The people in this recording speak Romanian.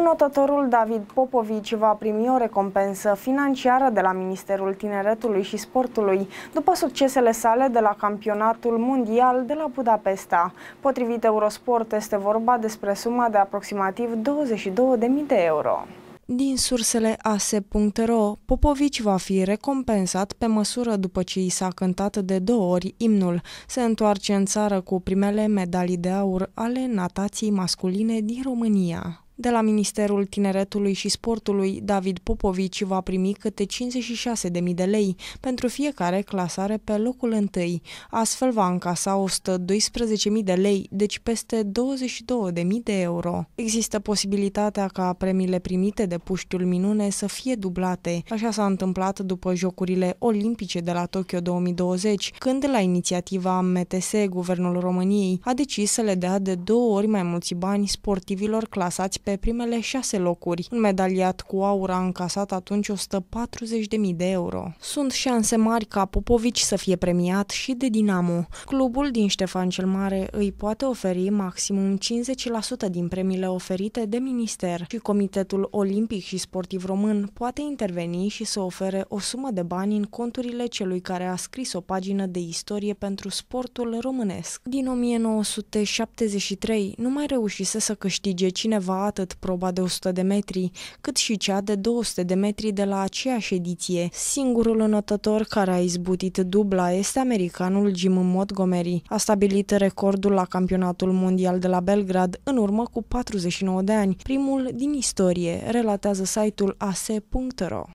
Înotătorul David Popovici va primi o recompensă financiară de la Ministerul Tineretului și Sportului după succesele sale de la campionatul mondial de la Budapesta. Potrivit Eurosport, este vorba despre suma de aproximativ 22.000 de euro. Din sursele ase.ro, Popovici va fi recompensat pe măsură după ce i s-a cântat de două ori imnul. Se întoarce în țară cu primele medalii de aur ale natației masculine din România. De la Ministerul Tineretului și Sportului, David Popovici va primi câte 56.000 de lei pentru fiecare clasare pe locul întâi. Astfel va încasa 112.000 de lei, deci peste 22.000 de euro. Există posibilitatea ca premiile primite de Puștiul Minune să fie dublate. Așa s-a întâmplat după Jocurile Olimpice de la Tokyo 2020, când la inițiativa MTS, Guvernul României a decis să le dea de două ori mai mulți bani sportivilor clasați pe primele șase locuri. Un medaliat cu aur a încasat atunci 140.000 de euro. Sunt șanse mari ca Popovici să fie premiat și de Dinamo. Clubul din Ștefan cel Mare îi poate oferi maximum 50% din premiile oferite de minister și Comitetul Olimpic și Sportiv Român poate interveni și să ofere o sumă de bani în conturile celui care a scris o pagină de istorie pentru sportul românesc. Din 1973 nu mai reușise să câștige cineva atât atât proba de 100 de metri, cât și cea de 200 de metri de la aceeași ediție. Singurul înătător care a izbutit dubla este americanul Jim Montgomery. A stabilit recordul la campionatul mondial de la Belgrad în urmă cu 49 de ani, primul din istorie, relatează site-ul ase.ro.